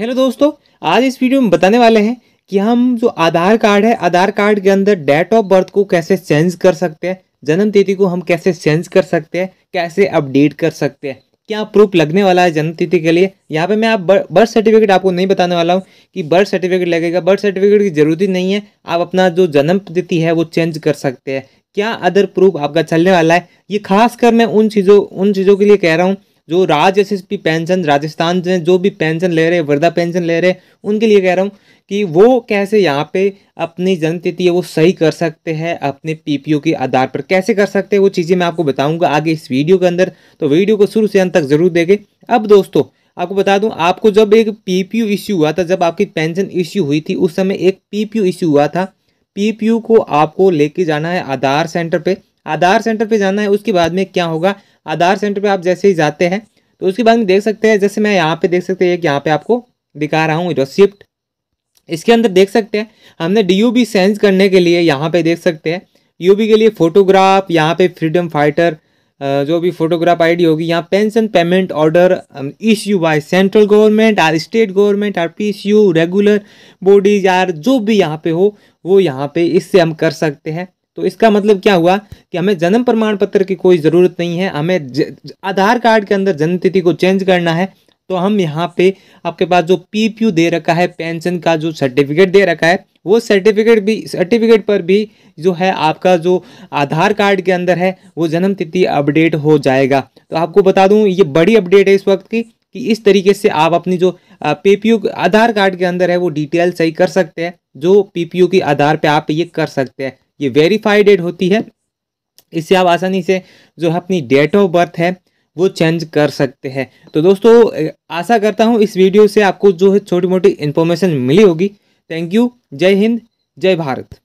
hello दोस्तों आज इस वीडियो में बताने वाले हैं कि हम जो आधार कार्ड है आधार कार्ड के अंदर डेट ऑफ बर्थ को कैसे चेंज कर सकते हैं जन्म तिथि को हम कैसे चेंज कर सकते हैं कैसे अपडेट कर सकते हैं क्या प्रूफ लगने वाला है जन्म तिथि के लिए यहाँ पे मैं आप बर्थ सर्टिफिकेट आपको नहीं बताने वाला हूँ कि बर्थ सर्टिफिकेट लगेगा बर्थ सर्टिफिकेट की जरूरत ही नहीं है आप अपना जो जन्म तिथि है वो चेंज कर सकते हैं क्या अदर प्रूफ आपका चलने वाला है ये खासकर मैं उन चीज़ों उन चीज़ों के लिए कह रहा हूँ जो राज एस पेंशन राजस्थान से जो भी पेंशन ले रहे हैं वृद्धा पेंशन ले रहे हैं उनके लिए कह रहा हूँ कि वो कैसे यहाँ पे अपनी जनतिथि वो सही कर सकते हैं अपने पीपीओ के आधार पर कैसे कर सकते हैं वो चीज़ें मैं आपको बताऊँगा आगे इस वीडियो के अंदर तो वीडियो को शुरू से अंत तक जरूर देखें अब दोस्तों आपको बता दूं आपको जब एक यू इश्यू हुआ था जब आपकी पेंशन इश्यू हुई थी उस समय एक यू इश्यू हुआ था यू को आपको लेके जाना है आधार सेंटर पे आधार सेंटर पे जाना है उसके बाद में क्या होगा आधार सेंटर पर आप जैसे ही जाते हैं तो उसके बाद में देख सकते हैं जैसे मैं यहाँ पे देख सकते हैं यहाँ पे आपको दिखा रहा हूँ रिसिप्ट इसके अंदर देख सकते हैं हमने डी यू सेंस करने के लिए यहाँ पे देख सकते हैं यू के लिए फ़ोटोग्राफ यहाँ पे फ्रीडम फाइटर जो भी फोटोग्राफ आईडी होगी यहाँ pension payment order issue by central government or state government or P regular bodies यार जो भी यहाँ पे हो वो यहाँ पे इससे हम कर सकते हैं तो इसका मतलब क्या हुआ कि हमें जन्म प्रमाण पत्र की कोई ज़रूरत नहीं है हमें आधार कार्ड के अंदर जन्म तिथि को चेंज करना है तो हम यहाँ पे आपके पास जो पीपीयू दे रखा है पेंशन का जो सर्टिफिकेट दे रखा है वो सर्टिफिकेट भी सर्टिफिकेट पर भी जो है आपका जो आधार कार्ड के अंदर है वो जन्म तिथि अपडेट हो जाएगा तो आपको बता दूं ये बड़ी अपडेट है इस वक्त की कि इस तरीके से आप अपनी जो पीपीयू आधार कार्ड के अंदर है वो डिटेल सही कर सकते हैं जो पीपीयू के आधार पे आप ये कर सकते हैं ये वेरीफाइड डेट होती है इससे आप आसानी से जो है अपनी डेट ऑफ बर्थ है वो चेंज कर सकते हैं तो दोस्तों आशा करता हूँ इस वीडियो से आपको जो है छोटी मोटी इन्फॉर्मेशन मिली होगी थैंक यू जय हिंद जय भारत